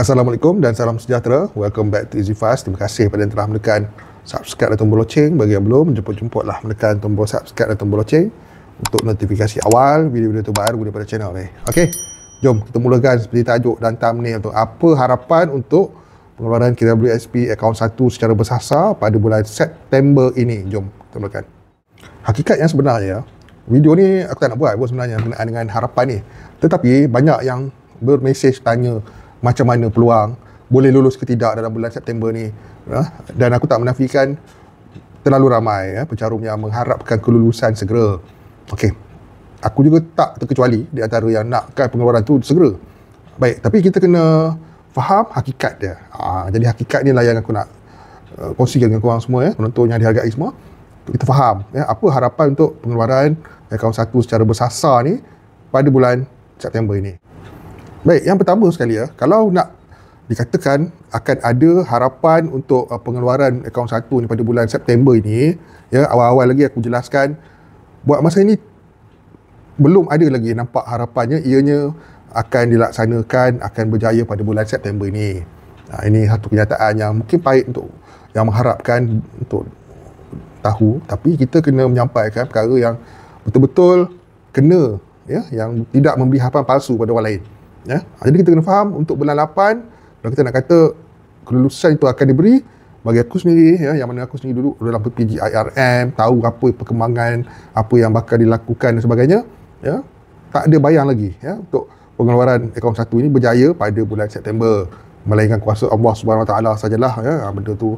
Assalamualaikum dan salam sejahtera. Welcome back to Easy Fast. Terima kasih kepada yang telah menekan subscribe dan tombol loceng. Bagi yang belum, jemput-jemputlah menekan tombol subscribe dan tombol loceng untuk notifikasi awal video-video terbaru daripada channel ni. Okey. Jom kita mulakan seperti tajuk dan thumbnail untuk apa harapan untuk pengeluaran KWSP akaun 1 secara bersasar pada bulan September ini. Jom kita mulakan. Hakikat yang sebenarnya, video ni aku tak nak buat pun sebenarnya berkenaan dengan harapan ni. Tetapi banyak yang bermesej tanya macam mana peluang boleh lulus ke tidak dalam bulan September ni uh, dan aku tak menafikan terlalu ramai uh, ya. pencarum yang mengharapkan kelulusan segera Okey, aku juga tak terkecuali di antara yang nakkan pengeluaran tu segera baik tapi kita kena faham hakikat dia ha, jadi hakikat ni lah yang aku nak uh, kongsikan dengan korang semua eh, penonton yang dihargai semua kita faham ya, apa harapan untuk pengeluaran akaun satu secara bersasar ni pada bulan September ini. Baik, yang pertama sekali ya, kalau nak dikatakan akan ada harapan untuk uh, pengeluaran akaun satu ni pada bulan September ini, ya awal-awal lagi aku jelaskan buat masa ini belum ada lagi nampak harapannya ianya akan dilaksanakan akan berjaya pada bulan September ini. Ha, ini satu kenyataan yang mungkin baik untuk yang mengharapkan untuk tahu tapi kita kena menyampaikan perkara yang betul-betul kena ya yang tidak memberi harapan palsu pada orang lain. Ya? Ha, jadi kita kena faham untuk bulan 8 kalau kita nak kata kelulusan itu akan diberi bagi aku sendiri ya, yang mana aku sendiri dulu dalam PGIRM tahu apa perkembangan apa yang bakal dilakukan dan sebagainya ya, tak ada bayang lagi ya, untuk pengeluaran akaun satu ini berjaya pada bulan September melainkan kuasa Allah Subhanahu Wa Taala sajalah ya, ha, benda tu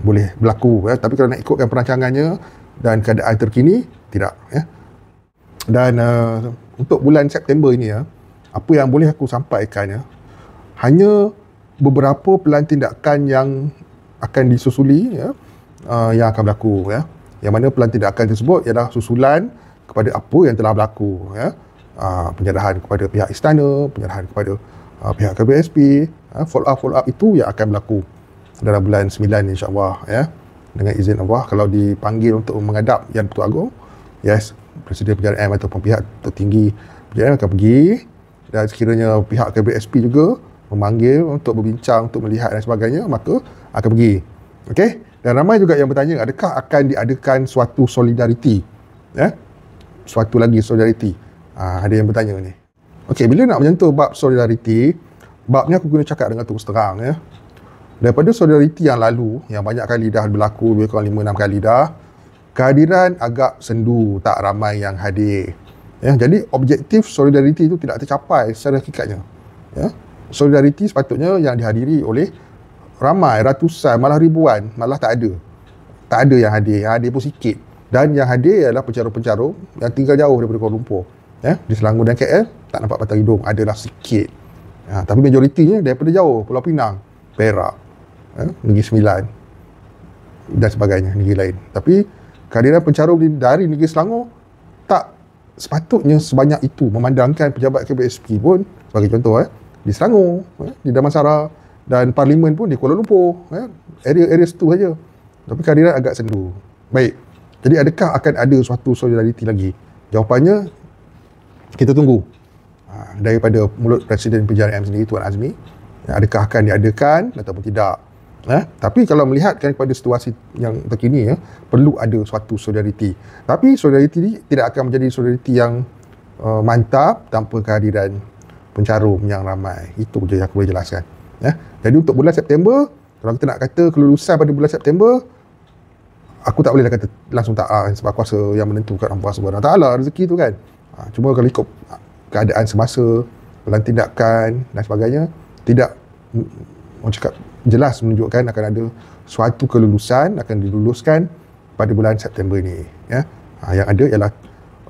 boleh berlaku ya. tapi kalau nak ikutkan perancangannya dan keadaan terkini tidak ya. dan uh, untuk bulan September ini ya uh, apa yang boleh aku sampaikannya hanya beberapa pelan tindakan yang akan disusuli ya uh, yang akan berlaku ya yang mana pelan tindakan tersebut ialah susulan kepada apa yang telah berlaku ya uh, penyerahan kepada pihak istana penyerahan kepada uh, pihak KBSP uh, follow up follow up itu yang akan berlaku dalam bulan 9 insyaallah ya dengan izin Allah kalau dipanggil untuk menghadap yang Pertua Agong yes Presiden PJRM ataupun pihak tertinggi PJRM akan pergi dan sekiranya pihak KBSP juga memanggil untuk berbincang untuk melihat dan sebagainya maka akan pergi okey dan ramai juga yang bertanya adakah akan diadakan suatu solidariti ya eh? suatu lagi solidariti ha, ada yang bertanya ni okey bila nak menyentuh bab solidariti babnya aku guna cakap dengan terus terang ya daripada solidariti yang lalu yang banyak kali dah berlaku lebih kurang 5 6 kali dah kehadiran agak sendu tak ramai yang hadir Ya, jadi objektif solidariti itu tidak tercapai secara hakikatnya. Ya. Solidariti sepatutnya yang dihadiri oleh ramai, ratusan, malah ribuan, malah tak ada. Tak ada yang hadir, yang hadir pun sikit. Dan yang hadir ialah pencarum-pencarum yang tinggal jauh daripada Kuala Lumpur. Ya, di Selangor dan KL, tak nampak patah hidung, adalah sikit. Ya, tapi majoritinya daripada jauh, Pulau Pinang, Perak, ya, Negeri Sembilan dan sebagainya, negeri lain. Tapi kehadiran pencarum dari Negeri Selangor sepatutnya sebanyak itu memandangkan pejabat KPSP pun sebagai contoh eh, di Selangor, eh, di Damansara dan Parlimen pun di Kuala Lumpur. Eh, area-area situ saja. Tapi kehadiran agak sendu. Baik. Jadi adakah akan ada suatu solidariti lagi? Jawapannya, kita tunggu. Ha, daripada mulut Presiden PJRM sendiri, Tuan Azmi. Adakah akan diadakan ataupun tidak? Eh? Tapi kalau melihatkan kepada situasi yang terkini, eh, perlu ada suatu solidariti. Tapi solidariti ini tidak akan menjadi solidariti yang uh, mantap tanpa kehadiran pencarum yang ramai. Itu saja yang aku boleh jelaskan. Eh? Jadi untuk bulan September, kalau kita nak kata kelulusan pada bulan September, aku tak bolehlah kata langsung tak ah, sebab kuasa yang menentukan Allah SWT rezeki tu kan ah, cuma kalau ikut ah, keadaan semasa dalam tindakan dan sebagainya tidak mm, orang cakap jelas menunjukkan akan ada suatu kelulusan akan diluluskan pada bulan September ini. Ya. Ha, yang ada ialah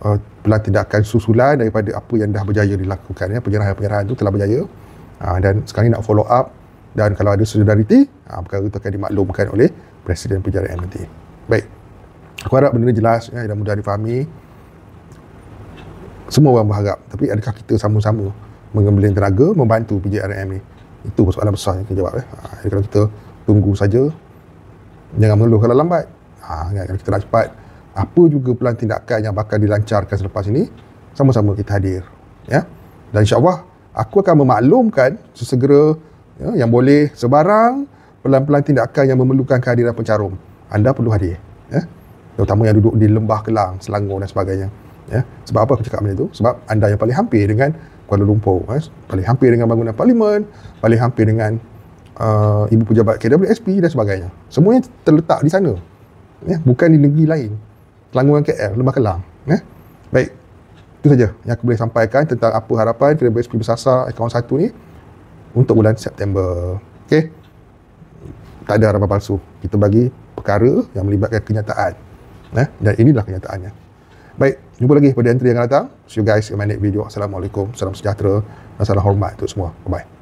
uh, telah tindakan susulan daripada apa yang dah berjaya dilakukan. Ya. Penyerahan-penyerahan itu telah berjaya ha, dan sekarang ini nak follow up dan kalau ada solidariti, ha, perkara itu akan dimaklumkan oleh Presiden Penjaraan nanti. Baik, aku harap benda ini jelas ya, dan mudah difahami. Semua orang berharap, tapi adakah kita sama-sama mengembalikan tenaga membantu PJRM ini? Itu persoalan besar yang kita jawab eh. Ha, kalau kita tunggu saja jangan mengeluh kalau lambat. Ha, kan, kalau kita nak cepat apa juga pelan tindakan yang bakal dilancarkan selepas ini sama-sama kita hadir ya. Dan insya-Allah aku akan memaklumkan sesegera ya, yang boleh sebarang pelan-pelan tindakan yang memerlukan kehadiran pencarum. Anda perlu hadir ya. Terutama yang duduk di Lembah Kelang, Selangor dan sebagainya ya. Sebab apa aku cakap macam itu? Sebab anda yang paling hampir dengan Kuala Lumpur eh? paling hampir dengan bangunan parlimen paling hampir dengan uh, ibu pejabat KWSP dan sebagainya semuanya terletak di sana eh? bukan di negeri lain Selangor KL Lembah Kelang eh? baik itu saja yang aku boleh sampaikan tentang apa harapan KWSP bersasar akaun satu ni untuk bulan September Okey, tak ada harapan palsu kita bagi perkara yang melibatkan kenyataan eh? dan inilah kenyataannya Baik, jumpa lagi pada entry yang akan datang. See you guys in my next video. Assalamualaikum, salam sejahtera dan salam hormat untuk semua. Bye-bye.